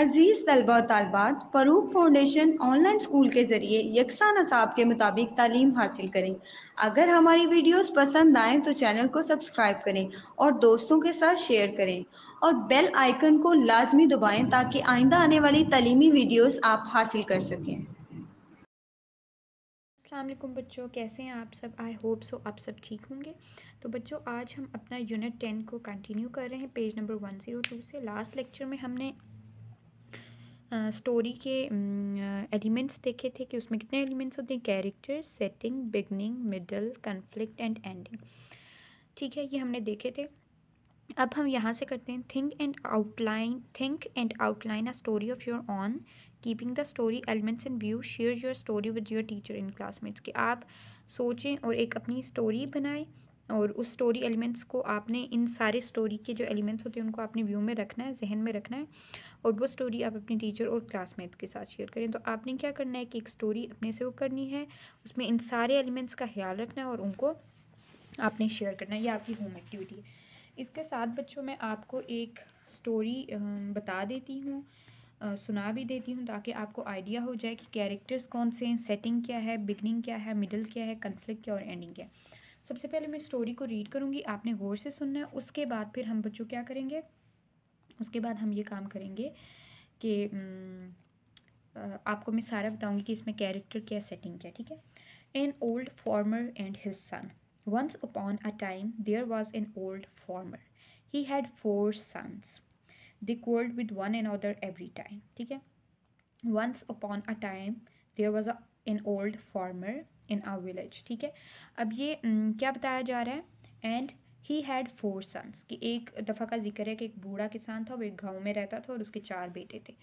अजीज़ तलबा तलबात Farooq Foundation online school के ज़रिए यकसा नसाब के मुताबिक तालीम हासिल करें अगर हमारी वीडियोस पसंद आए तो चैनल को सब्सक्राइब करें और दोस्तों के साथ शेयर करें और बेल आइकन को लाजमी दबाएं ताकि आइंदा आने वाली तलीमी वीडियोस आप हासिल कर सकें अल्लाम बच्चों कैसे हैं आप सब आई होप सो आप सब ठीक होंगे तो बच्चों आज हम अपना यूनिट टेन को कंटिन्यू कर रहे हैं page number one zero two से लास्ट लेक्चर में हमने स्टोरी के एलिमेंट्स देखे थे कि उसमें कितने एलिमेंट्स होते हैं character setting beginning middle conflict and ending ठीक है ये हमने देखे थे अब हम यहाँ से करते हैं think and outline think and outline a story of your own keeping the story elements in view share your story with your teacher in classmates कि आप सोचें और एक अपनी स्टोरी बनाएं और उस स्टोरी एलिमेंट्स को आपने इन सारे स्टोरी के जो एलिमेंट्स होते हैं उनको आपने व्यू में रखना है जहन में रखना है और वो स्टोरी आप अपने टीचर और क्लासमेट के साथ शेयर करें तो आपने क्या करना है कि एक स्टोरी अपने से वो करनी है उसमें इन सारे एलिमेंट्स का ख्याल रखना है और उनको आपने शेयर करना है ये आपकी होम एक्टिविटी है इसके साथ बच्चों मैं आपको एक स्टोरी बता देती हूँ सुना भी देती हूँ ताकि आपको आइडिया हो जाए कि कैरेक्टर्स कौन से हैं सेटिंग क्या है बिगनिंग क्या है मिडल क्या है कन्फ्लिक्ट क्या और एंडिंग क्या है सबसे पहले मैं स्टोरी को रीड करूँगी आपने गौर से सुनना है उसके बाद फिर हम बच्चों क्या करेंगे उसके बाद हम ये काम करेंगे कि आपको मैं सारा बताऊँगी कि इसमें कैरेक्टर क्या सेटिंग क्या ठीक है an old farmer and his son once upon a time there was an old farmer he had four sons quarrelled with one another every time ठीक है once upon a time there was an old farmer in our village ठीक है अब ये क्या बताया जा रहा है and he had four sons कि एक दफ़ा का जिक्र है कि एक बूढ़ा किसान था वो एक गाँव में रहता था और उसके चार बेटे थे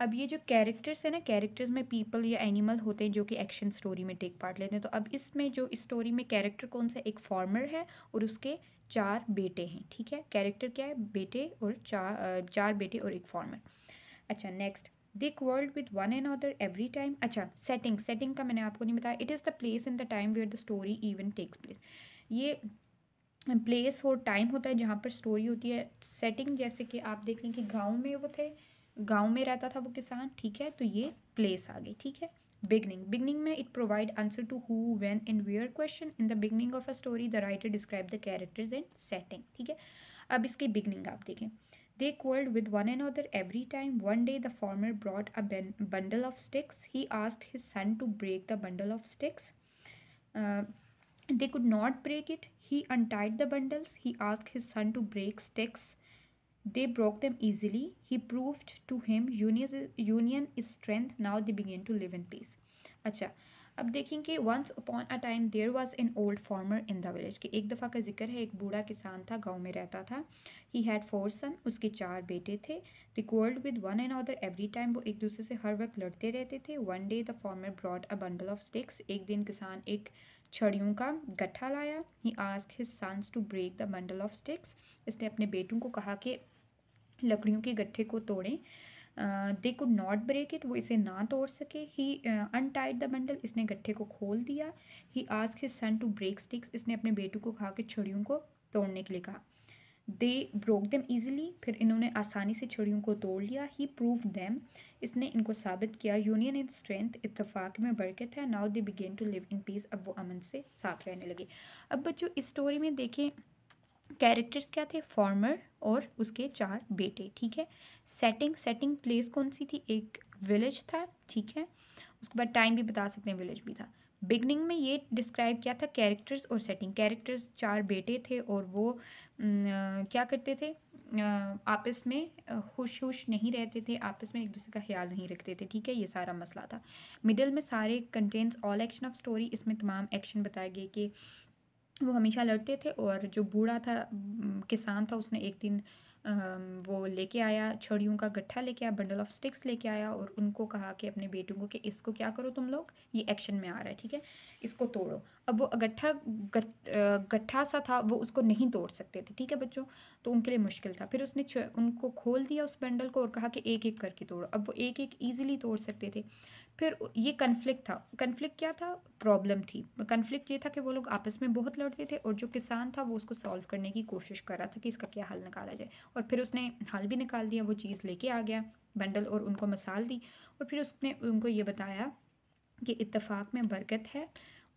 अब ये जो कैरेक्टर्स है ना कैरेक्टर्स में पीपल या एनिमल होते हैं जो कि एक्शन स्टोरी में टेक पार्ट लेते हैं तो अब इसमें जो इस स्टोरी में कैरेक्टर कौन सा एक फार्मर है और उसके चार बेटे हैं ठीक है कैरेक्टर क्या है बेटे और चार चार बेटे और एक फार्मर अच्छा next they quarrelled with one another every time अच्छा सेटिंग सेटिंग का मैंने आपको नहीं बताया it is the place in the time where the story even takes place ये प्लेस और टाइम होता है जहाँ पर स्टोरी होती है सेटिंग जैसे कि आप देख लें कि गाँव में वो थे गाँव में रहता था वो किसान ठीक है तो ये प्लेस आ गई ठीक है बिगनिंग बिगनिंग में it provide answer to who when and where question in the beginning of a story the writer describe the characters and setting ठीक है अब इसकी बिगनिंग आप देखें They quarreled with one another every time. One day the farmer brought a bundle of sticks. He asked his son to break the bundle of sticks. Uh, they could not break it. He untied the bundles. He asked his son to break sticks. They broke them easily. He proved to him union is, union is strength. Now they begin to live in peace. Acha. अब देखेंगे once upon a time there was an old farmer in the village कि एक दफ़ा का जिक्र है एक बूढ़ा किसान था गांव में रहता था ही हैड फोर सन उसके चार बेटे थे the with one another every time वो एक दूसरे से हर वक्त लड़ते रहते थे one day the farmer brought a bundle of sticks एक दिन किसान एक छड़ियों का गट्ठा लाया he ask his sons to break the bundle of sticks इसने अपने बेटों को कहा कि लकड़ियों के गट्ठे को तोड़ें they could not break it वो इसे ना तोड़ सके ही अनटाइड द बंडल इसने गट्ठे को खोल दिया he ask his son to break sticks इसने अपने बेटू को कहा कि छड़ियों को तोड़ने के लिए कहा दे ब्रोक देम ईजिली फिर इन्होंने आसानी से छड़ियों को तोड़ लिया ही प्रूव देम इसने इनको साबित किया यूनियन इन स्ट्रेंथ इतफाक में बरकत है now they began to live in peace अब वो अमन से साथ रहने लगे अब बच्चों इस स्टोरी में देखें कैरेक्टर्स क्या थे फॉर्मर और उसके चार बेटे ठीक है सेटिंग सेटिंग प्लेस कौन सी थी एक विलेज था ठीक है उसके बाद टाइम भी बता सकते हैं विलेज भी था बिगनिंग में ये डिस्क्राइब किया था कैरेक्टर्स और सेटिंग कैरेक्टर्स चार बेटे थे और वो न, क्या करते थे आपस में खुश खुश नहीं रहते थे आपस में एक दूसरे का ख्याल नहीं रखते थे ठीक है ये सारा मसला था मिडिल में सारे contents all action of story इसमें तमाम एक्शन बताए गए कि वो हमेशा लड़ते थे और जो बूढ़ा था किसान था उसने एक दिन वो लेके आया छड़ियों का गट्ठा लेके आया बंडल ऑफ स्टिक्स लेके आया और उनको कहा कि अपने बेटों को कि इसको क्या करो तुम लोग ये एक्शन में आ रहा है ठीक है इसको तोड़ो अब वो गट्ठा गट्ठा सा था वो उसको नहीं तोड़ सकते थे ठीक है बच्चों तो उनके लिए मुश्किल था फिर उसने उनको खोल दिया उस बंडल को और कहा कि एक एक करके तोड़ो अब वो एक एक ईजिली तोड़ सकते थे फिर ये कन्फ्लिक्ट था कन्फ्लिक्ट क्या था प्रॉब्लम थी कन्फ्लिक्ट ये था कि वो लोग आपस में बहुत लड़ते थे और जो किसान था वो उसको सॉल्व करने की कोशिश कर रहा था कि इसका क्या हल निकाला जाए और फिर उसने हल भी निकाल दिया वो चीज़ लेके आ गया बंडल और उनको मसाल दी और फिर उसने उनको ये बताया कि इतफ़ाक़ में बरकत है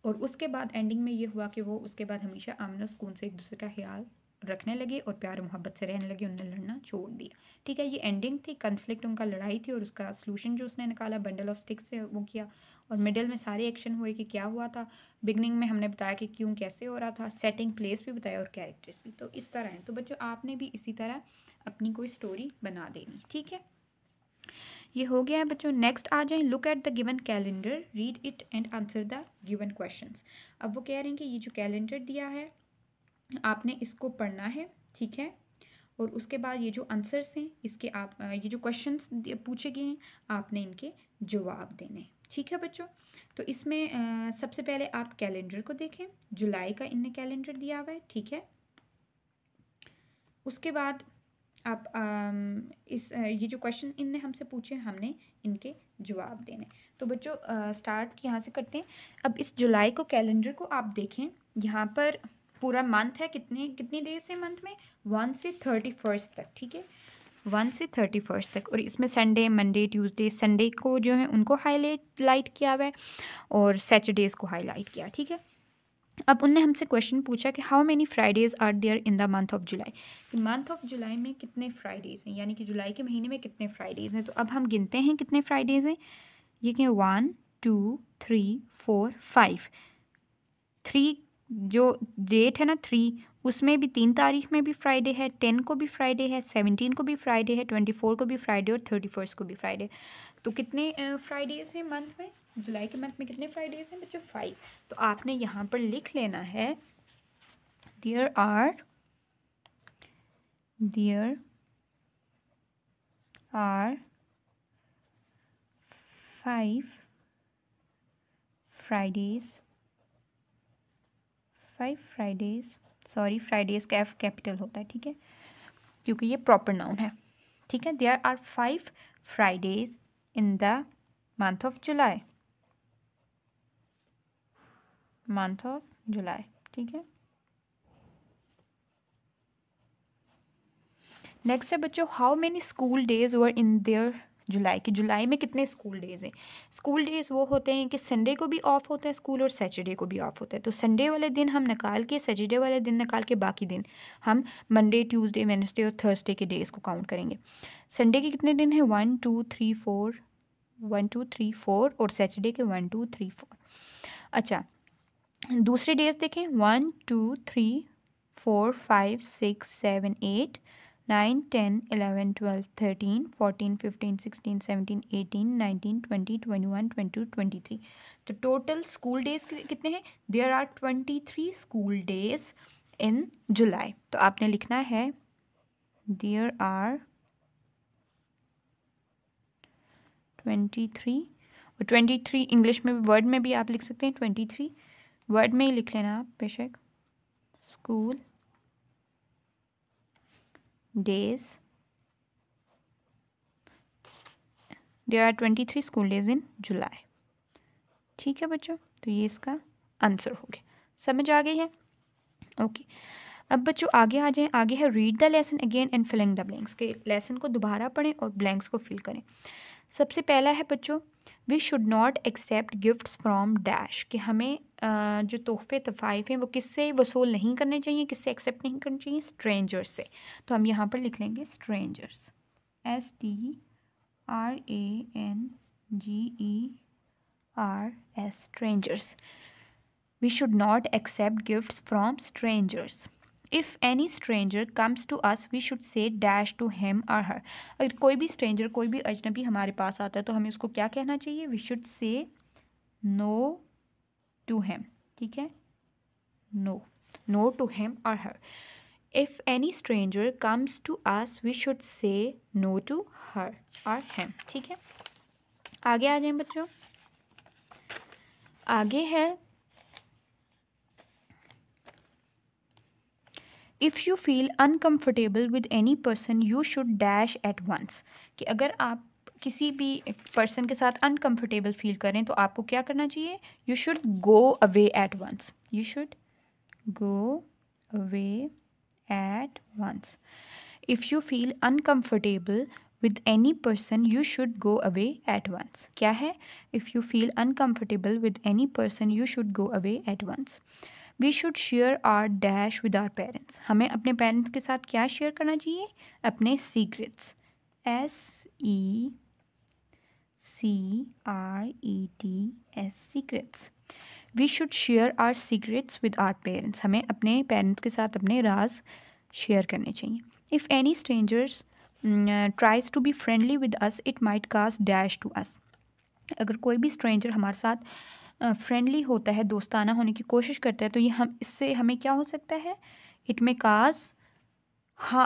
और उसके बाद एंडिंग में ये हुआ कि वो उसके बाद हमेशा आमन सुकून से एक दूसरे का ख्याल रखने लगे और प्यार मोहब्बत से रहने लगे उन्होंने लड़ना छोड़ दिया ठीक है ये एंडिंग थी कन्फ्लिक्ट उनका लड़ाई थी और उसका सोलूशन जो उसने निकाला बंडल ऑफ स्टिक्स से वो किया और मिडल में सारे एक्शन हुए कि क्या हुआ था बिगनिंग में हमने बताया कि क्यों कैसे हो रहा था सेटिंग प्लेस भी बताया और कैरेक्टर्स भी तो इस तरह है तो बच्चों आपने भी इसी तरह अपनी कोई स्टोरी बना देनी ठीक है ये हो गया है बच्चों नेक्स्ट आ जाए look at the given calendar read it and answer the given questions अब वो कह रहे हैं कि ये जो कैलेंडर दिया है आपने इसको पढ़ना है ठीक है और उसके बाद ये जो आंसर्स हैं इसके आप ये जो क्वेश्चन पूछे गए हैं आपने इनके जवाब देने ठीक है बच्चों तो इसमें आ, सबसे पहले आप कैलेंडर को देखें जुलाई का इनने कैलेंडर दिया हुआ है ठीक है उसके बाद आप आ, इस ये जो क्वेश्चन इनने हमसे पूछे हमने इनके जवाब देने तो बच्चों स्टार्ट यहाँ से करते हैं अब इस जुलाई को कैलेंडर को आप देखें यहाँ पर पूरा मंथ है कितने कितनी देर से मंथ में वन से थर्टी फर्स्ट तक ठीक है वन से थर्टी फर्स्ट तक और इसमें संडे मंडे ट्यूसडे संडे को जो है उनको हाईलाइट किया हुआ है और सैटरडेज़ को हाईलाइट किया ठीक है अब उनने हमसे क्वेश्चन पूछा कि how many Fridays are there in the month of July कि मंथ ऑफ जुलाई में कितने फ्राइडेज़ हैं यानी कि जुलाई के महीने में कितने फ्राइडेज़ हैं तो अब हम गिनते हैं कितने फ्राइडेज़ हैं ये कि one two three four five three जो डेट है ना थ्री उसमें भी तीन तारीख में भी फ्राइडे है टेन को भी फ्राइडे है सेवनटीन को भी फ्राइडे है ट्वेंटी फोर को भी फ्राइडे और थर्टी फर्स्ट को भी फ्राइडे तो कितने फ्राइडेज़ हैं मंथ में जुलाई के मंथ में कितने फ्राइडेज़ हैं बच्चों फाइव तो आपने यहाँ पर लिख लेना है there are there are five Fridays five Fridays sorry Fridays का एफ कैपिटल होता है ठीक है क्योंकि ये प्रॉपर नाउन है ठीक है there are five Fridays in the month of July month of July ठीक है नेक्स्ट है बच्चों how many school days were in there July के जुलाई में कितने स्कूल डेज़ हैं स्कूल डेज़ वो होते हैं कि संडे को भी ऑफ होता है स्कूल और सैटरडे को भी ऑफ होता है तो संडे वाले दिन हम निकाल के सैटरडे वाले दिन निकाल के बाकी दिन हम मंडे ट्यूसडे वेनसडे और थर्सडे के डेज़ को काउंट करेंगे संडे के कितने दिन हैं one two three four one two three four और सैटरडे के वन टू थ्री फोर अच्छा दूसरे डेज देखें one two three four five six seven eight nine ten eleven twelve thirteen fourteen fifteen sixteen seventeen eighteen nineteen twenty twenty one twenty twenty three तो total school days कितने हैं there are twenty three school days in July तो आपने लिखना है there are twenty three और twenty three English में word में भी आप लिख सकते हैं ट्वेंटी थ्री वर्ड में ही लिख लेना आप बेशक school days there are 23 school days in july ठीक है बच्चों तो ये इसका आंसर हो गया समझ आ गई है ओके अब बच्चों आगे आ जाएं आगे है read the lesson again and filling the blanks के लेसन को दोबारा पढ़ें और ब्लैंक्स को फिल करें सबसे पहला है बच्चों we should not accept gift from dash कि हमें जो तोहफे तफ़ाइफ हैं वो किससे वसूल नहीं करने चाहिए किससे एक्सेप्ट नहीं करने चाहिए स्ट्रेंजर्स से तो हम यहाँ पर लिख लेंगे strangers S T R A N G E R S strangers we should not accept gift from strangers if any stranger comes to us we should say dash to him और her अगर कोई भी stranger कोई भी अजनबी हमारे पास आता है तो हमें उसको क्या कहना चाहिए we should say no to him ठीक है नो नो टू हेम और her if any stranger comes to us we should say no to her or him ठीक है आगे आ जाए बच्चों आगे है if you feel uncomfortable with any person you should dash at once कि अगर आप किसी भी पर्सन के साथ अनकम्फर्टेबल फील करें तो आपको क्या करना चाहिए you should go away at once you should go away at once if you feel uncomfortable with any person you should go away at once क्या है if you feel uncomfortable with any person you should go away at once we should share our dash with our parents हमें अपने parents के साथ क्या share करना चाहिए अपने secrets S E C R E T S secrets we should share our secrets with our parents हमें अपने पेरेंट्स के साथ अपने राज शेयर करने चाहिए if any strangers tries to be friendly with us it might cost dash to us अगर कोई भी स्ट्रेंजर हमारे साथ फ्रेंडली होता है दोस्ताना होने की कोशिश करता है तो ये हम इससे हमें क्या हो सकता है it may cause ha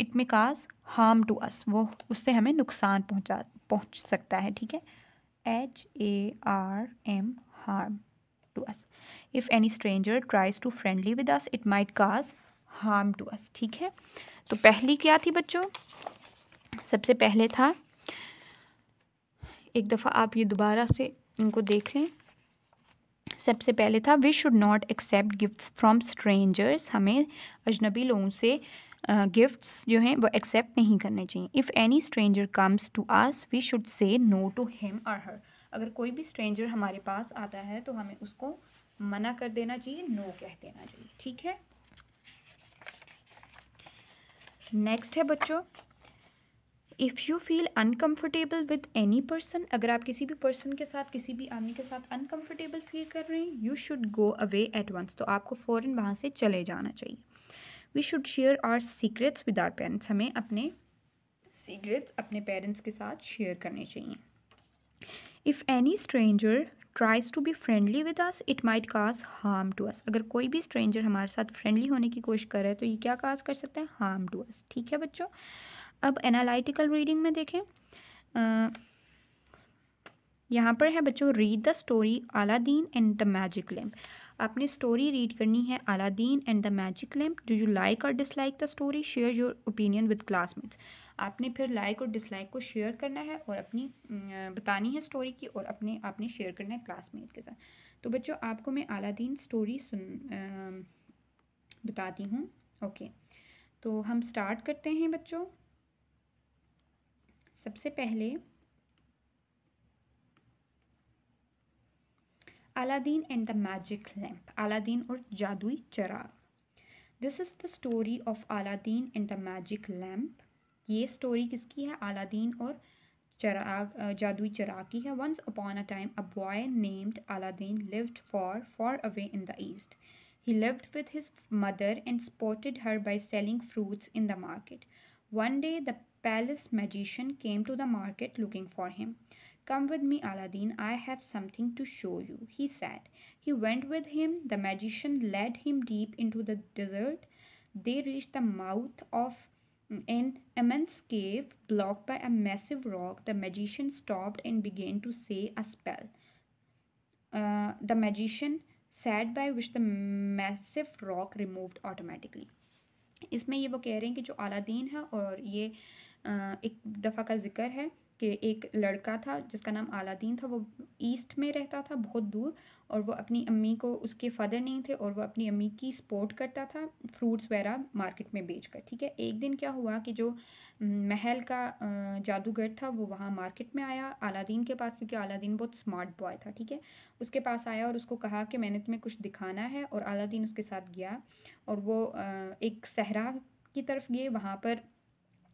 it may cause harm to us वो उससे हमें नुकसान पहुंचा पहुंच सकता है ठीक है H A R M harm to us if any stranger tries to friendly with us it might cause harm to us ठीक है तो पहली क्या थी बच्चों सबसे पहले था एक दफ़ा आप ये दोबारा से इनको देख लें सबसे पहले था we should not accept gifts from strangers हमें अजनबी लोगों से गिफ्ट्स uh, जो हैं वो एक्सेप्ट नहीं करने चाहिए if any stranger comes to us we should say no to him और हर अगर कोई भी स्ट्रेंजर हमारे पास आता है तो हमें उसको मना कर देना चाहिए नो कह देना चाहिए ठीक है नेक्स्ट है बच्चों if you feel uncomfortable with any person अगर आप किसी भी पर्सन के साथ किसी भी आदमी के साथ अनकम्फर्टेबल फील कर रहे हैं you should go away at once तो आपको फ़ौर वहाँ से चले जाना चाहिए we should share our secrets with our parents हमें अपने सीक्रेट्स अपने पेरेंट्स के साथ शेयर करने चाहिए if any stranger tries to be friendly with us it might cause harm to us अगर कोई भी स्ट्रेंजर हमारे साथ फ्रेंडली होने की कोशिश कर रहा है तो ये क्या काज कर सकते हैं हार्म टू अस ठीक है बच्चों अब एनालिटिकल रीडिंग में देखें यहाँ पर है बच्चों read the story Aladdin and the magic lamp आपने स्टोरी रीड करनी है Aladdin and the magic lamp do you like or dislike the story share your opinion with classmates आपने फिर लाइक और डिसलाइक को शेयर करना है और अपनी बतानी है स्टोरी की और अपने आपने शेयर करना है क्लासमेट के साथ तो बच्चों आपको मैं अलादीन स्टोरी सुन आ, बताती हूँ ओके तो हम स्टार्ट करते हैं बच्चों सबसे पहले Aladdin and the magic lamp Aladdin और जादुई चराग this is the story of Aladdin and the magic lamp ये स्टोरी किसकी है अलादीन और चराग जादुई चराग की है once upon a time a boy named Aladdin lived far far away in the east he lived with his mother and supported her by selling fruits in the market one day the palace magician came to the market looking for him. Come with me, Aladdin, I have something to show you, he said. He went with him. The magician led him deep into the desert. They reached the mouth of an immense cave blocked by a massive rock. The magician stopped and began to say a spell. Uh, the magician said by which the massive rock removed automatically. इसमें ये वो कह रहे हैं कि जो Aladdin है और ये एक दफ़ा का जिक्र है कि एक लड़का था जिसका नाम अलादीन था वो ईस्ट में रहता था बहुत दूर और वो अपनी अम्मी को उसके फादर नहीं थे और वो अपनी अम्मी की सपोर्ट करता था फ्रूट्स वगैरह मार्केट में बेच कर ठीक है एक दिन क्या हुआ कि जो महल का जादूगर था वो वहाँ मार्केट में आया अलादीन के पास क्योंकि अलादीन बहुत स्मार्ट बॉय था ठीक है उसके पास आया और उसको कहा कि मैंने तुम्हें कुछ दिखाना है और अलादीन उसके साथ गया और वो एक सहरा की तरफ गए वहाँ पर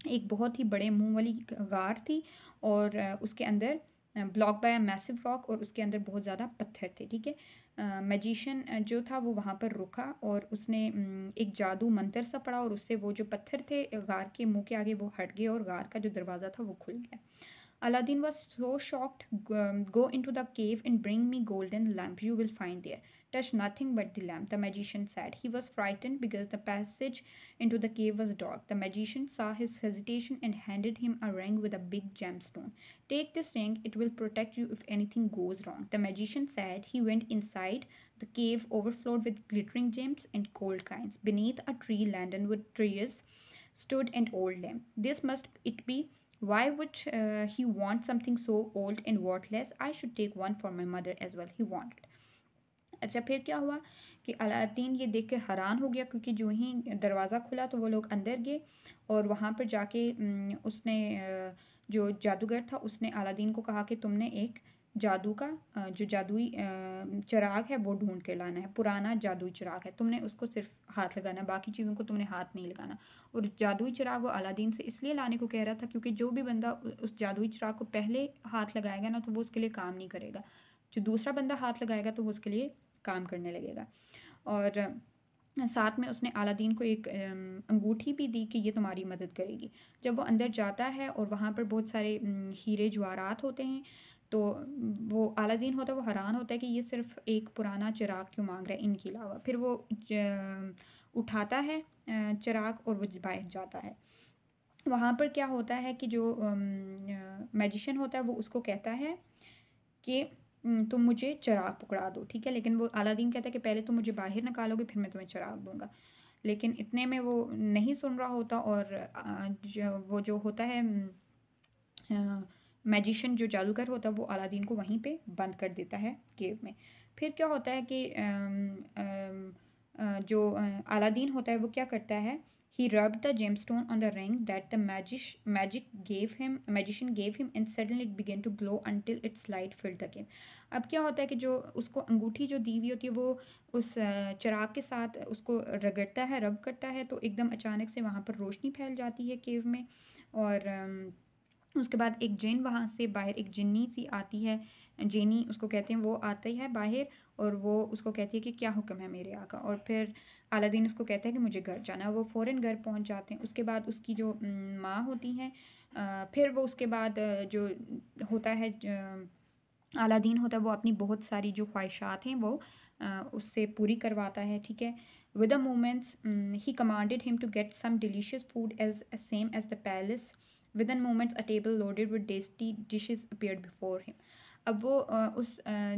एक बहुत ही बड़े मुंह वाली गार थी और उसके अंदर ब्लॉक बाय मैसिव रॉक और उसके अंदर बहुत ज़्यादा पत्थर थे ठीक है मैजिशियन जो था वो वहाँ पर रुका और उसने एक जादू मंत्र सा पड़ा और उससे वो जो पत्थर थे गार के मुंह के आगे वो हट गए और गार का जो दरवाज़ा था वो खुल गया Aladdin was so shocked go into the cave and bring me golden lamp you will find there Touch nothing but the lamp, the magician said. He was frightened because the passage into the cave was dark. The magician saw his hesitation and handed him a ring with a big gemstone. Take this ring, it will protect you if anything goes wrong. The magician said he went inside. The cave overflowed with glittering gems and gold coins. Beneath a tree, laden with trees stood an old lamp. This must it be why would uh, he want something so old and worthless? I should take one for my mother as well, he wanted. अच्छा फिर क्या हुआ कि Aladdin ये देखकर हैरान हो गया क्योंकि जो ही दरवाज़ा खुला तो वो लोग अंदर गए और वहाँ पर जाके उसने जो जादूगर था उसने अलादीन को कहा कि तुमने एक जादू का जो जादुई चिराग है वो ढूंढ के लाना है पुराना जादुई चिराग है तुमने उसको सिर्फ हाथ लगाना बाकी चीज़ों को तुमने हाथ नहीं लगाना और जादुई चिराग वो अलादीन से इसलिए लाने को कह रहा था क्योंकि जो भी बंदा उस जादुई चिराग को पहले हाथ लगाएगा ना तो वो उसके लिए काम नहीं करेगा जो दूसरा बंदा हाथ लगाएगा तो वो उसके लिए काम करने लगेगा और साथ में उसने अलादीन को एक अंगूठी भी दी कि ये तुम्हारी मदद करेगी जब वो अंदर जाता है और वहाँ पर बहुत सारे हीरे ज्वारात होते हैं तो वो अलादीन होता है वो हैरान होता है कि ये सिर्फ एक पुराना चिराग क्यों मांग रहा है इनके अलावा फिर वो उठाता है चिराग और वो बाहर जाता है वहाँ पर क्या होता है कि जो मैजिशन होता है वो उसको कहता है कि तुम तो मुझे चराग पकड़ा दो ठीक है लेकिन वो अलादीन कहता है कि पहले तुम तो मुझे बाहर निकालोगे फिर मैं तुम्हें चराग दूंगा लेकिन इतने में वो नहीं सुन रहा होता और जो वो जो होता है मैजिशन जो जादूगर होता है वो अलादीन को वहीं पे बंद कर देता है केव में फिर क्या होता है कि आ, आ, जो अलादीन होता है वो क्या करता है He rubbed the gemstone on the ring that the magic magic gave him magician gave him and suddenly it began to glow until its light filled the cave. अब क्या होता है कि जो उसको अंगूठी जो दी हुई होती है वो उस चराग के साथ उसको रगड़ता है रब करता है तो एकदम अचानक से वहाँ पर रोशनी फैल जाती है केव में और उसके बाद एक जिन वहाँ से बाहर एक जिन्नी सी आती है जेनी उसको कहते हैं वो आती है बाहर और वो उसको कहती है कि क्या हुक्म है मेरे आका और फिर अलादीन उसको कहता है कि मुझे घर जाना वो फ़ौर घर पहुँच जाते हैं उसके बाद उसकी जो माँ होती हैं फिर वो उसके बाद जो होता है अलादीन होता है वो अपनी बहुत सारी जो ख्वाहिशात हैं वो उससे पूरी करवाता है ठीक है with the moments he commanded him to get some delicious food as same as the palace within moments a table loaded with tasty dishes appeared before him अब वो उस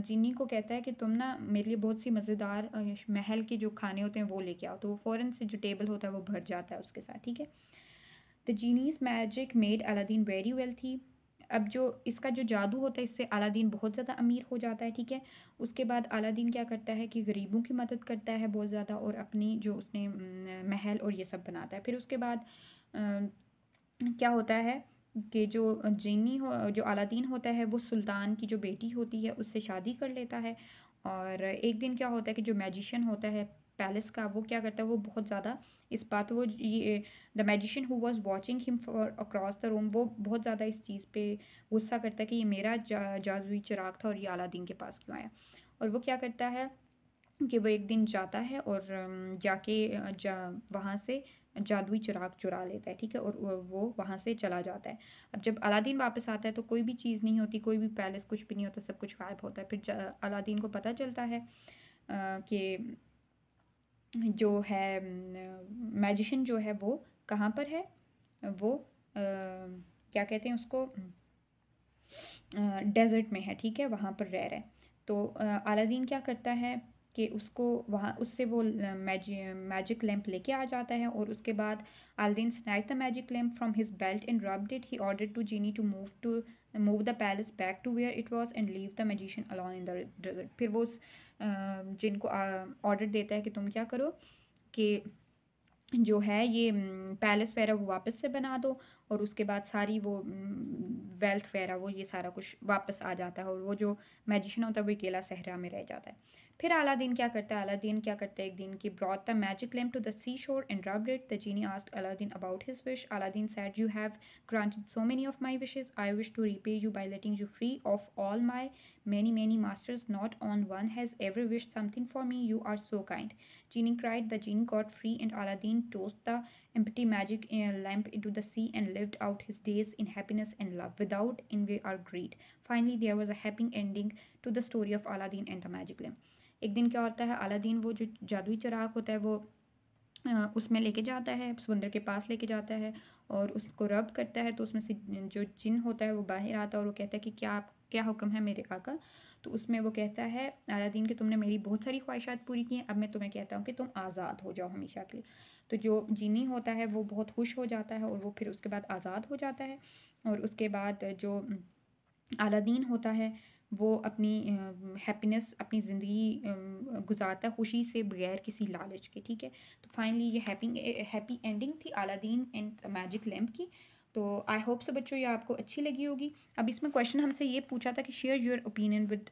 जीनी को कहता है कि तुम ना मेरे लिए बहुत सी मज़ेदार महल के जो खाने होते हैं वो लेके आओ तो वो फ़ौरन से जो टेबल होता है वो भर जाता है उसके साथ ठीक है the genie's magic made Aladdin very well थी अब जो इसका जो जादू होता है इससे अलादीन बहुत ज़्यादा अमीर हो जाता है ठीक है उसके बाद अलादीन क्या करता है कि गरीबों की मदद करता है बहुत ज़्यादा और अपनी जो उसने महल और ये सब बनाता है फिर उसके बाद क्या होता है कि जो जीनी हो जो अलादीन होता है वो सुल्तान की जो बेटी होती है उससे शादी कर लेता है और एक दिन क्या होता है कि जो मैजिशन होता है पैलेस का वो क्या करता है वो बहुत ज़्यादा इस बात वो ये the magician who was watching him for across the room वो बहुत ज़्यादा इस चीज़ पे गुस्सा करता है कि ये मेरा जा, जादुई चिराग था और ये अलादीन के पास क्यों आया और वो क्या करता है कि वो एक दिन जाता है और जाके जा वहाँ से जादुई चिराग चुरा लेता है ठीक है और वो वहाँ से चला जाता है अब जब अलादीन वापस आता है तो कोई भी चीज़ नहीं होती कोई भी पैलेस कुछ भी नहीं होता सब कुछ गायब होता है फिर अलादीन को पता चलता है कि जो है मैजिशन जो है वो कहाँ पर है वो आ, क्या कहते हैं उसको डेजर्ट में है ठीक है वहाँ पर रह रहा है तो अलादीन क्या करता है कि उसको वहाँ उससे वो मैजि मैजिक लैम्प लेके आ जाता है और उसके बाद Aladdin snatch the magic lamp from his belt and rubbed it he order to genie to move to move the palace back to where it was and leave the magician alone in the desert फिर वो उस जिन को order देता है कि तुम क्या करो कि जो है ये पैलेस वगैरह वो वापस से बना दो और उसके बाद सारी वो वेल्थ वगैरह वो ये सारा कुछ वापस आ जाता है और वो जो मैजिशन होता है वो अकेला सहरा में रह जाता है फिर अलादीन क्या करता है अलादीन क्या करता है एक दिन की brought the magic lamp to the sea shore and rubbed it the genie asked Aladdin about his wish Aladdin said you have granted so many of my wishes I wish to repay you by letting you free of all my many many masters not on one has ever wished something for me you are so kind genie cried the genie got free and aladdin tossed the empty magic eh, lamp into the sea and lived out his days in happiness and love without envy or greed finally there was a happy ending to the story of aladdin and the magic lamp एक दिन क्या होता है Aladdin वो जो जादुई चराग होता है वो उसमें लेके जाता है समंदर के पास लेके जाता है और उसको रब करता है तो उसमें से जो जिन होता है वो बाहर आता है और वो कहता है कि क्या आप क्या हुक्म है मेरे आका तो उसमें वो कहता है दिन कि तुमने मेरी बहुत सारी ख्वाहिशात पूरी की हैं अब मैं तुम्हें कहता हूँ कि तुम आज़ाद हो जाओ हमेशा के लिए तो जो जीनी होता है वो बहुत खुश हो जाता है और वो फिर उसके बाद आज़ाद हो जाता है और उसके बाद जो दिन होता है वो अपनी हैप्पीनेस अपनी ज़िंदगी गुजारता है खुशी से बगैर किसी लालच के ठीक है तो फाइनली ये हैप्पी हैप्पी एंडिंग थी अलादीन एंड मैजिक लैम्प की तो आई होप सो बच्चों ये आपको अच्छी लगी होगी अब इसमें क्वेश्चन हमसे ये पूछा था कि share your opinion with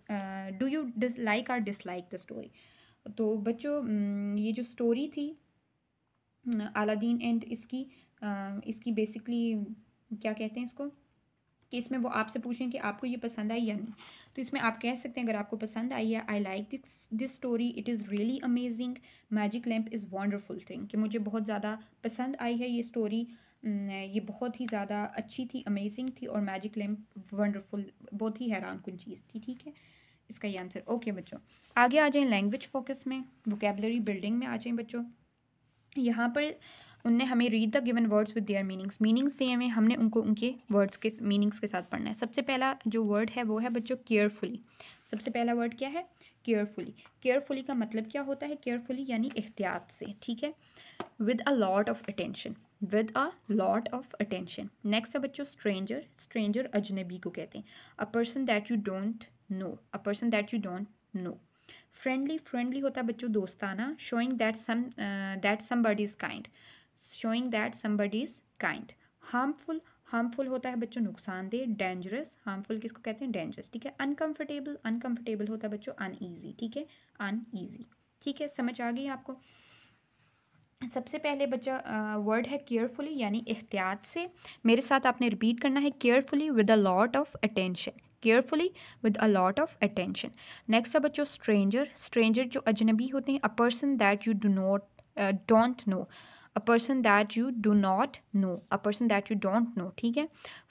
do you dislike or dislike the story तो बच्चों ये जो स्टोरी थी अलादीन एंड इसकी uh, इसकी बेसिकली क्या कहते हैं इसको कि इसमें वो आपसे पूछें कि आपको ये पसंद आई या नहीं तो इसमें आप कह सकते हैं अगर आपको पसंद आई है I like this this story it is really amazing magic lamp is wonderful thing कि मुझे बहुत ज़्यादा पसंद आई है ये स्टोरी ये बहुत ही ज़्यादा अच्छी थी अमेजिंग थी और मैजिक लैम्प वंडरफुल बहुत ही हैरान कन चीज़ थी ठीक है इसका ये आंसर ओके बच्चों आगे आ जाएँ लैंग्वेज फोकस में वोकेबलरी बिल्डिंग में आ जाएँ बच्चों यहाँ पर उनने हमें read the given words with their meanings meanings दिए हमें हमने उनको उनके वर्ड्स के मीनिंग्स के साथ पढ़ना है सबसे पहला जो वर्ड है वो है बच्चों केयरफुली सबसे पहला वर्ड क्या है केयरफुली केयरफुली का मतलब क्या होता है केयरफुली यानी एहतियात से ठीक है with a lot of attention with a lot of attention next है बच्चों स्ट्रेंजर स्ट्रेंजर अजनबी को कहते हैं a person that you don't know a person that you don't know friendly friendly होता है बच्चों दोस्ताना showing that some that somebody is kind showing that somebody is kind harmful harmful होता है बच्चों नुकसानदेह डेंजरस हार्मफुल किसको कहते हैं डेंजरस ठीक है अनकंफर्टेबल अनकंफर्टेबल होता है बच्चों अनईजी ठीक है अनईजी ठीक है समझ आ गई आपको सबसे पहले बच्चा वर्ड है केयरफुली यानी एहतियात से मेरे साथ आपने रिपीट करना है carefully with a lot of attention carefully with a lot of attention next है बच्चों स्ट्रेंजर स्ट्रेंजर जो अजनबी होते हैं a person that you do not don't know a person that you do not know a person that you don't know ठीक है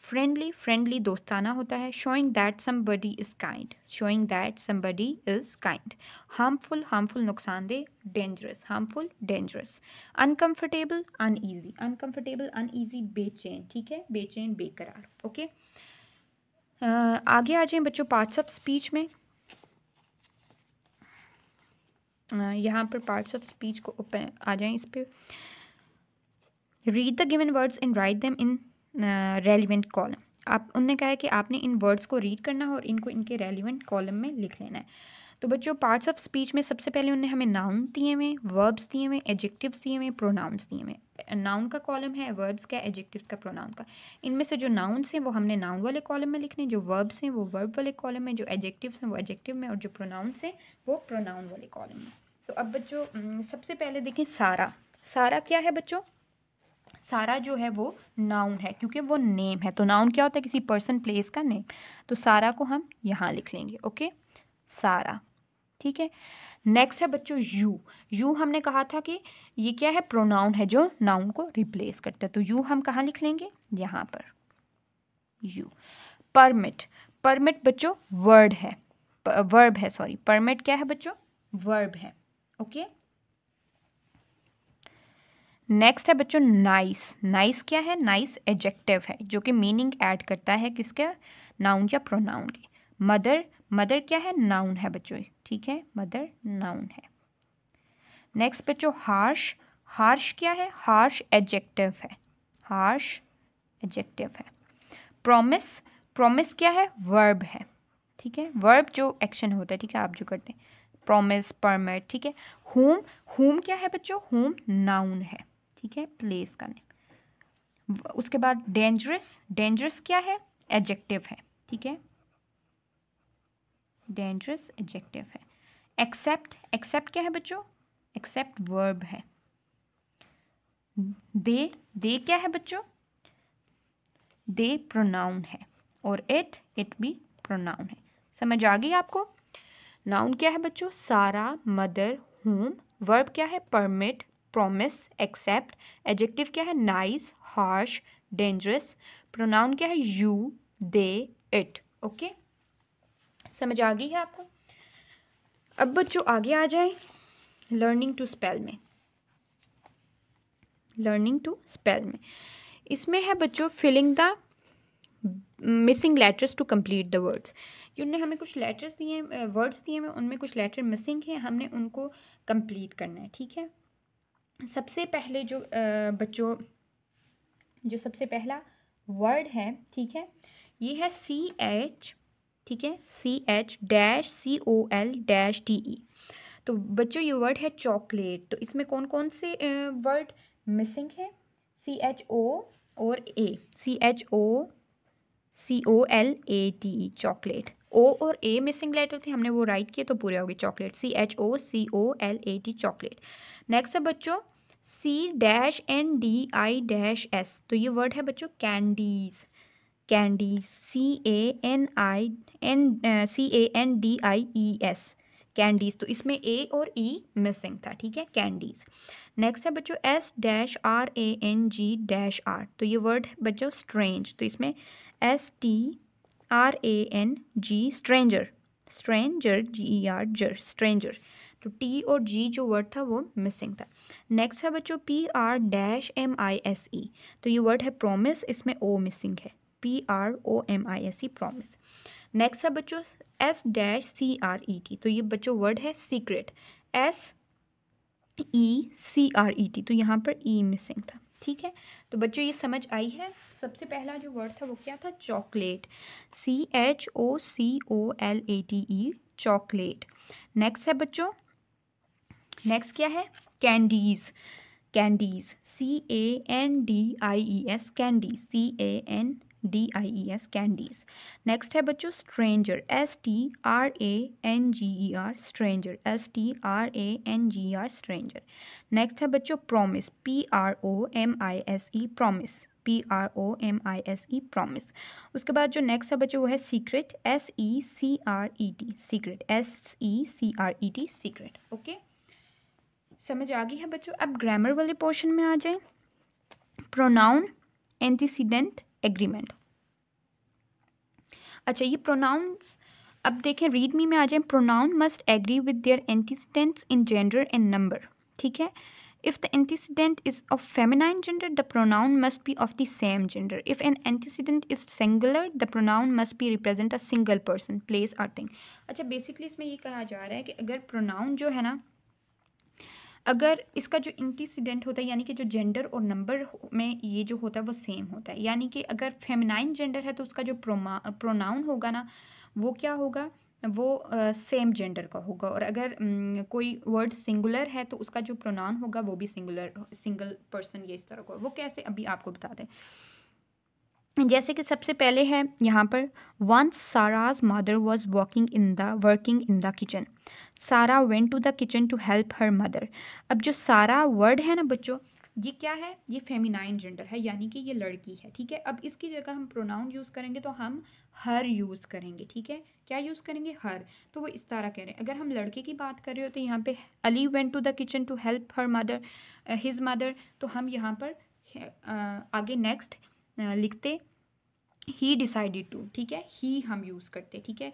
friendly friendly दोस्ताना होता है showing that somebody is kind showing that somebody is kind harmful harmful नुकसानदेह dangerous harmful dangerous uncomfortable uneasy uncomfortable uneasy बेचैन ठीक है बेचैन बेकरार ओके uh, आगे आ जाए बच्चों पार्ट्स ऑफ स्पीच में uh, यहाँ पर पार्ट्स ऑफ स्पीच को आ जाएं इस पर read the given words and write them in relevant column आप उनने कहा है कि आपने इन वर्ड्स को रीड करना है और इनको इनके रेलिवेंट कॉलम में लिख लेना है तो बच्चों पार्ट्स ऑफ स्पीच में सबसे पहले उनने हमें नाउन दिए हुए वर्ब्स दिए हुए एडजेक्टिव्स दिए हुए प्रोनाउंस दिए हुए नाउन का कॉलम है वर्ब्स का एडजेक्टिव्स का प्रोनाउन का इनमें से जो नाउन्स हैं वो हमने नाउन वाले कॉलम में लिखने जो वर्ब्स हैं वो वर्ब वाले कॉलम में जो एडजेक्टिव्स हैं वो एडजेक्टिव में और जो प्रोनाउंस हैं वो प्रोनाउन वाले कॉलम में तो अब बच्चों सबसे पहले देखें सारा सारा क्या है बच्चों सारा जो है वो नाउन है क्योंकि वो नेम है तो नाउन क्या होता है किसी पर्सन प्लेस का नेम तो सारा को हम यहाँ लिख लेंगे ओके सारा ठीक है नेक्स्ट है बच्चों यू यू हमने कहा था कि ये क्या है प्रोनाउन है जो नाउन को रिप्लेस करता है तो यू हम कहाँ लिख लेंगे यहाँ पर यू परमिट परमिट बच्चों वर्ड है वर्ब है सॉरी परमिट क्या है बच्चों वर्ब है ओके okay? नेक्स्ट है बच्चों नाइस नाइस क्या है नाइस एडजेक्टिव है जो कि मीनिंग ऐड करता है किसके नाउन या प्रोनाउन की मदर मदर क्या है नाउन है बच्चों ठीक है मदर नाउन है नेक्स्ट बच्चों हार्श हार्श क्या है हार्श एडजेक्टिव है हार्श एडजेक्टिव है प्रोमिस प्रोमिस क्या है वर्ब है ठीक है वर्ब जो एक्शन होता है ठीक है आप जो करते हैं प्रोमिस परमिट ठीक है होम होम क्या है बच्चों होम नाउन है ठीक है प्लेस का नेम उसके बाद डेंजरस डेंजरस क्या है एडजेक्टिव है ठीक है डेंजरस एडजेक्टिव है एक्सेप्ट एक्सेप्ट क्या है बच्चों एक्सेप्ट वर्ब है दे दे क्या है बच्चों दे प्रोनाउन है और इट इट भी प्रोनाउन है समझ आ गई आपको नाउन क्या है बच्चों सारा मदर होम वर्ब क्या है परमिट प्रोमिस एक्सेप्ट एडजेक्टिव क्या है नाइस हार्श डेंजरस प्रोनाउन क्या है यू दे इट ओके समझ आ गई है आपको अब बच्चों आगे आ जाए लर्निंग टू स्पेल में लर्निंग टू स्पेल में इसमें है बच्चों filling the missing letters to complete the words जिनने हमें कुछ लेटर्स दिए वर्ड्स दिए हैं उनमें कुछ लेटर मिसिंग हैं हमने उनको कंप्लीट करना है ठीक है सबसे पहले जो बच्चों जो सबसे पहला वर्ड है ठीक है ये है सी एच ठीक है C H dash C O L dash T E तो बच्चों ये वर्ड है चॉकलेट तो इसमें कौन कौन से वर्ड मिसिंग है सी एच ओ और A C H O C O L A T E chocolate O और ए मिसिंग लेटर थे हमने वो राइट किए तो पूरे हो गए chocolate C H O C O L A T chocolate next है बच्चों C dash N D I dash S तो ये वर्ड है बच्चों candies candies C A N I N C A N D I E S candies तो इसमें ए और ई e missing था ठीक है कैंडीज नेक्स्ट है बच्चों S dash R A N G dash R तो ये वर्ड है बच्चों स्ट्रेंज तो इसमें S T R A N G stranger stranger G E R जर स्ट्रेंजर तो टी और जी जो वर्ड था वो मिसिंग था नेक्स्ट है बच्चों P R dash M I S E तो ये वर्ड है प्रोमिस इसमें ओ मिसिंग है P R O M I S E promise next है बच्चों S dash C R E T तो ये बच्चों वर्ड है secret S E C R E T तो यहाँ पर ई e मिसिंग था ठीक है तो बच्चों ये समझ आई है सबसे पहला जो वर्ड था वो क्या था chocolate C H O C O L A T E chocolate next है बच्चों नेक्स्ट क्या है candies candies C A N D I E S candy C A N D I E S candies next है बच्चों stranger S T R A N G E R stranger S T R A N G R stranger next है बच्चों promise P R O M I S E promise P R O M I S E promise उसके बाद जो next है बच्चों वो है secret S E C R E T secret S E C R E T secret okay समझ आ गई है बच्चों अब ग्रामर वाले पोर्शन में आ जाए प्रोनाउन एंटीसीडेंट एग्रीमेंट अच्छा ये प्रोनाउंस अब देखें रीडमी में आ जाए pronoun must agree with their antecedents in gender and number ठीक है if the antecedent is of feminine gender the pronoun must be of the same gender if an antecedent is singular the pronoun must be represent a single person place or thing अच्छा basically इसमें ये कहा जा रहा है कि अगर pronoun जो है ना अगर इसका जो इंटीसीडेंट होता है यानी कि जो जेंडर और नंबर में ये जो होता है वो सेम होता है यानी कि अगर फेमिनाइन जेंडर है तो उसका जो प्रोमा प्रोनाउन होगा ना वो क्या होगा वो सेम uh, जेंडर का होगा और अगर um, कोई वर्ड सिंगुलर है तो उसका जो प्रोनाउन होगा वो भी सिंगुलर सिंगल पर्सन ये इस तरह का वो कैसे अभी आपको बता दें जैसे कि सबसे पहले है यहाँ पर once Sara's mother was walking in the working in the kitchen Sara went to the kitchen to help her mother अब जो सारा वर्ड है ना बच्चों ये क्या है ये फेमिनाइन जेंडर है यानी कि ये लड़की है ठीक है अब इसकी जगह हम प्रोनाउन यूज़ करेंगे तो हम हर यूज़ करेंगे ठीक है क्या यूज़ करेंगे हर तो वो इस तरह कह रहे हैं अगर हम लड़के की बात कर रहे हो तो यहाँ पे Ali went to the kitchen to help her mother his mother तो हम यहाँ पर uh, आगे नेक्स्ट लिखते ही डिसाइडेड टू ठीक है ही हम यूज़ करते ठीक है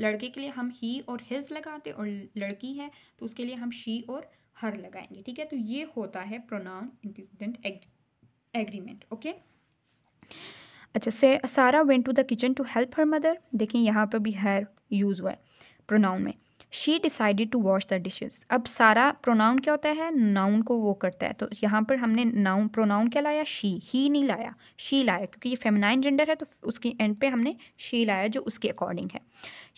लड़के के लिए हम ही और हिज लगाते और लड़की है तो उसके लिए हम शी और हर लगाएंगे ठीक है तो ये होता है प्रोनाउन इंसिडेंट एग्रीमेंट ओके अच्छा से Sara went to the kitchen to help her mother देखें यहाँ पर भी हर यूज़ हुआ है प्रोनाउन में she decided to wash the dishes अब सारा प्रोनाउन क्या होता है नाउन को वो करता है तो यहाँ पर हमने नाउन प्रोनाउन क्या लाया शी ही नहीं लाया शी लाया क्योंकि ये फेमिनाइन जेंडर है तो उसके एंड पे हमने शी लाया जो उसके अकॉर्डिंग है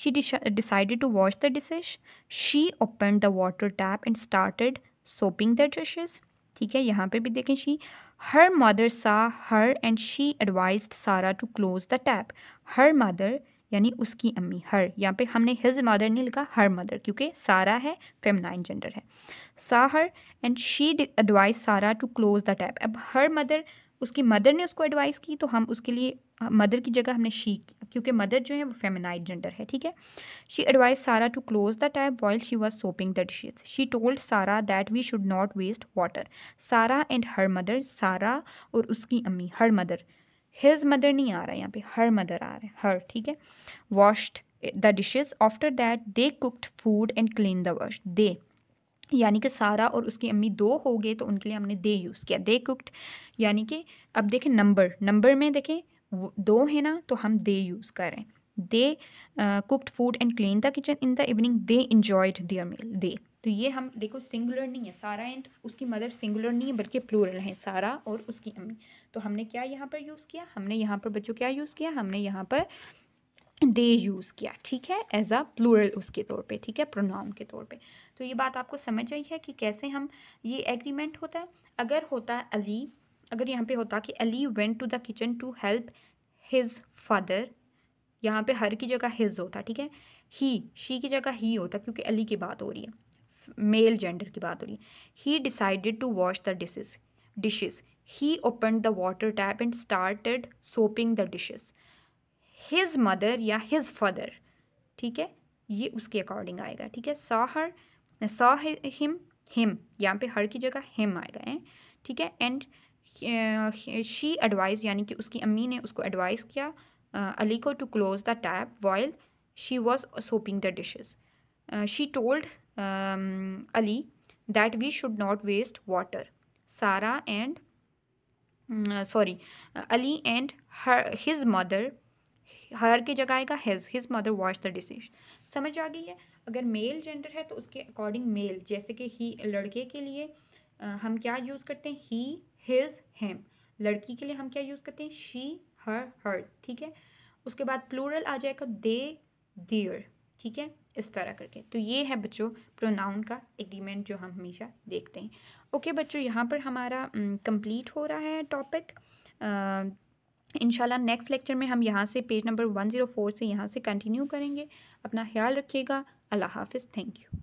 she decided to wash the dishes she open the water tap and started soaping the dishes ठीक है यहाँ पे भी देखें she her mother saw her and she advise Sara to close the tap her mother यानी उसकी अम्मी हर यहाँ पे हमने हिज मदर नहीं लिखा हर मदर क्योंकि सारा है फेमनाइन जेंडर है saw her and she advice Sara to close the tap अब हर मदर उसकी मदर ने उसको एडवाइस की तो हम उसके लिए मदर की जगह हमने शी की क्योंकि मदर जो है वो फेमनाइट जेंडर है ठीक है she advice Sara to close the tap while she was soaping the dishes she told Sara that we should not waste water Sara and her mother Sara और उसकी अम्मी हर मदर हिज मदर नहीं आ रहा है यहाँ पे हर मदर आ रहा है हर ठीक है washed the dishes after that they cooked food and clean the wash they यानी कि सारा और उसकी अम्मी दो हो गए तो उनके लिए हमने दे यूज़ किया दे कुकड यानी कि अब देखें नंबर नंबर में देखें दो है ना तो हम दे यूज़ करें they cooked food and clean the kitchen in the evening they enjoyed their meal they तो ये हम देखो सिंगुलर नहीं है सारा एंड उसकी मदर सिंगुलर नहीं है बल्कि प्लूरल है सारा और उसकी अम्मी तो हमने क्या यहाँ पर यूज़ किया हमने यहाँ पर बच्चों क्या यूज़ किया हमने यहाँ पर दे यूज़ किया ठीक है एज अ प्लूरल उसके तौर पे ठीक है प्रोनाउन के तौर पे तो ये बात आपको समझ आई है कि कैसे हम ये एग्रीमेंट होता है अगर होता है अली अगर यहाँ पे होता कि Ali went to the kitchen to help his father यहाँ पे हर की जगह हिज होता ठीक है ही शी की जगह ही होता क्योंकि अली की बात हो रही है मेल जेंडर की बात हो रही है he decided to wash the dishes dishes he open the water tap and started soaping the dishes his mother या हिज फादर ठीक है ये उसके अकॉर्डिंग आएगा ठीक है सा हर सा हिम हिम यहाँ पे हर की जगह हिम आएगा है ठीक है एंड शी एडवाइस यानी कि उसकी अम्मी ने उसको एडवाइस किया uh, अली को to close the tap while she was soaping the dishes she told um, Ali that we should not waste water. Sarah and mm, uh, sorry uh, Ali and her his mother her की जगह आएगा his his mother wash the dishes समझ आ गई है अगर male gender है तो उसके अकॉर्डिंग मेल जैसे कि ही लड़के के लिए आ, uh, हम क्या यूज़ करते हैं ही हिज हेम लड़की के लिए हम क्या यूज़ करते हैं शी हर हर ठीक है उसके बाद प्लूरल आ जाएगा दे दियर ठीक है इस तरह करके तो ये है बच्चों प्रोनाउन का एग्रीमेंट जो हम हमेशा देखते हैं ओके बच्चों यहाँ पर हमारा कंप्लीट हो रहा है टॉपिक इनशाला नेक्स्ट लेक्चर में हम यहाँ से page number one zero four से यहाँ से कंटिन्यू करेंगे अपना ख्याल रखिएगा अल्लाह हाफिज़ थैंक यू